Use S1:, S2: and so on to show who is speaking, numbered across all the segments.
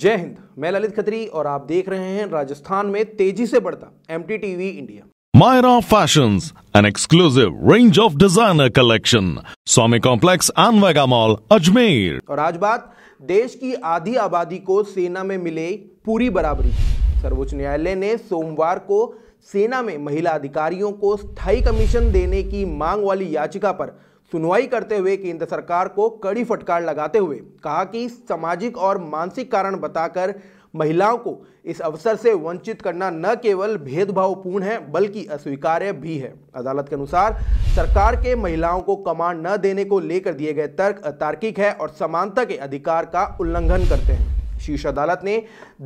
S1: जय हिंद मैं ललित खत्री और आप देख रहे हैं राजस्थान में तेजी से बढ़ता M T TV India Myra fashion an exclusive range of designer collection Swami complex and mall Ajmer और आज बात देश की आधी आबादी को सेना में मिले पूरी बराबरी सर्वोच्च न्यायालय ने सोमवार को सेना में महिला अधिकारियों को स्थायी कमीशन देने की मांग वाली याचिका पर सुनवाई करते हुए केंद्र सरकार को कड़ी फटकार लगाते हुए कहा कि सामाजिक और मानसिक कारण बताकर महिलाओं को इस अवसर से वंचित करना न केवल भेदभावपूर्ण है बल्कि अस्वीकार्य भी है अदालत के अनुसार सरकार के महिलाओं को कमांड न देने को लेकर दिए गए तर्क अतार्किक है और समानता के अधिकार का उल्लंघन करते हैं शीर्ष अदालत ने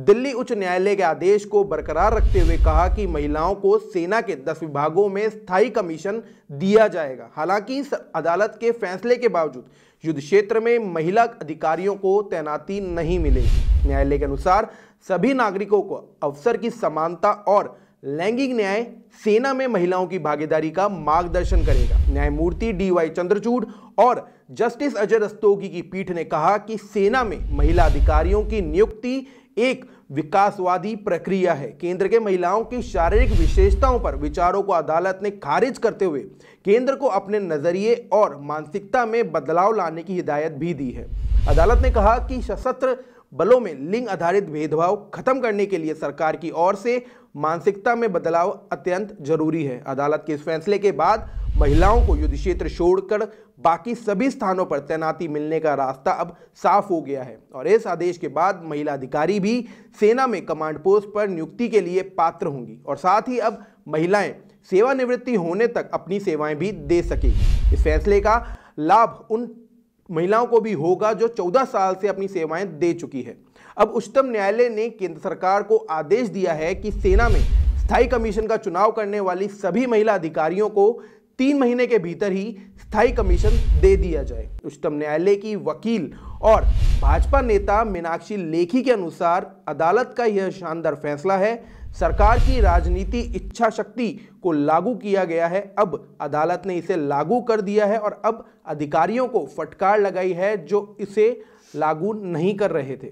S1: दिल्ली उच्च न्यायालय के आदेश को बरकरार रखते हुए कहा कि महिलाओं को सेना के दस विभागों में स्थायी कमीशन दिया जाएगा हालांकि इस अदालत के फैसले के बावजूद युद्ध क्षेत्र में महिला अधिकारियों को तैनाती नहीं मिलेगी न्यायालय के अनुसार सभी नागरिकों को अवसर की समानता और लैंगिक न्याय सेना में महिलाओं की भागीदारी का मार्गदर्शन करेगा न्यायमूर्ति डी वाई चंद्रचूड़ और जस्टिस अजय रस्तोगी की पीठ ने कहा कि सेना में महिला अधिकारियों की नियुक्ति एक विकासवादी प्रक्रिया है केंद्र के महिलाओं की शारीरिक विशेषताओं पर विचारों को अदालत ने खारिज करते हुए केंद्र को अपने नजरिए और मानसिकता में बदलाव लाने की हिदायत भी दी है अदालत ने कहा कि सशस्त्र बलों में लिंग आधारित भेदभाव खत्म करने के लिए सरकार की ओर से मानसिकता में बदलाव अत्यंत जरूरी है अदालत के इस फैसले के बाद महिलाओं को युद्ध क्षेत्र छोड़कर बाकी सभी स्थानों पर तैनाती मिलने का रास्ता अब साफ हो गया है और इस आदेश के बाद महिला अधिकारी भी सेना में कमांड पोस्ट पर नियुक्ति के लिए पात्र होंगी और साथ ही अब महिलाएं सेवानिवृत्ति होने तक अपनी सेवाएं भी दे सकेंगी इस फैसले का लाभ उन महिलाओं को भी होगा जो 14 साल से अपनी सेवाएं दे चुकी है अब उच्चतम न्यायालय ने केंद्र सरकार को आदेश दिया है कि सेना में स्थायी कमीशन का चुनाव करने वाली सभी महिला अधिकारियों को तीन महीने के भीतर ही स्थायी कमीशन दे दिया जाए उच्चतम न्यायालय की वकील और भाजपा नेता मीनाक्षी लेखी के अनुसार अदालत का यह शानदार फैसला है सरकार की राजनीति इच्छा शक्ति को लागू किया गया है अब अदालत ने इसे लागू कर दिया है और अब अधिकारियों को फटकार लगाई है जो इसे लागू नहीं कर रहे थे